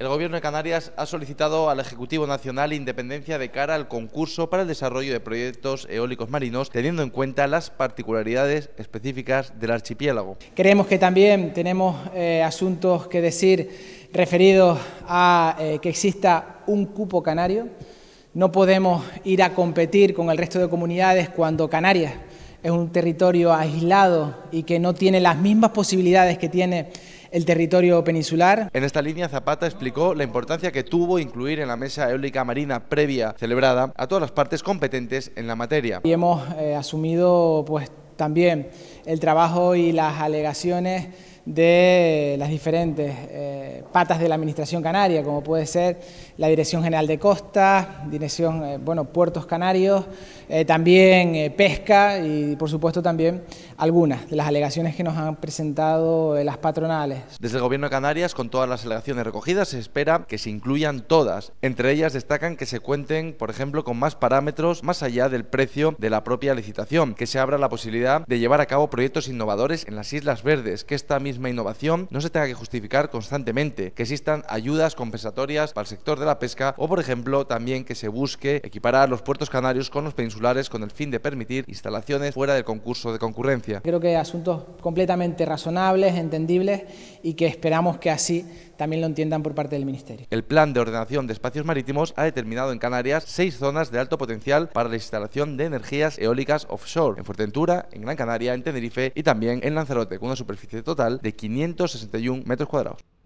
El Gobierno de Canarias ha solicitado al Ejecutivo Nacional independencia de cara al concurso para el desarrollo de proyectos eólicos marinos, teniendo en cuenta las particularidades específicas del archipiélago. Creemos que también tenemos eh, asuntos que decir referidos a eh, que exista un cupo canario. No podemos ir a competir con el resto de comunidades cuando Canarias es un territorio aislado y que no tiene las mismas posibilidades que tiene el territorio peninsular. En esta línea, Zapata explicó la importancia que tuvo incluir en la mesa eólica marina previa celebrada a todas las partes competentes en la materia. Y hemos eh, asumido pues, también el trabajo y las alegaciones de las diferentes eh, patas de la Administración Canaria, como puede ser la Dirección General de Costas, Dirección eh, bueno, Puertos Canarios, también Pesca y, por supuesto, también algunas de las alegaciones que nos han presentado eh, las patronales. Desde el Gobierno de Canarias, con todas las alegaciones recogidas, se espera que se incluyan todas. Entre ellas destacan que se cuenten, por ejemplo, con más parámetros más allá del precio de la propia licitación, que se abra la posibilidad de llevar a cabo proyectos innovadores en las Islas Verdes, que esta misma innovación no se tenga que justificar constantemente, que existan ayudas compensatorias para el sector de la pesca o, por ejemplo, también que se busque equiparar los puertos canarios con los peninsulares con el fin de permitir instalaciones fuera del concurso de concurrencia. Creo que asuntos completamente razonables, entendibles y que esperamos que así también lo entiendan por parte del Ministerio. El plan de ordenación de espacios marítimos ha determinado en Canarias seis zonas de alto potencial para la instalación de energías eólicas offshore, en Fuerteventura, en Gran Canaria, en Tenerife y también en Lanzarote, con una superficie total de 561 metros cuadrados.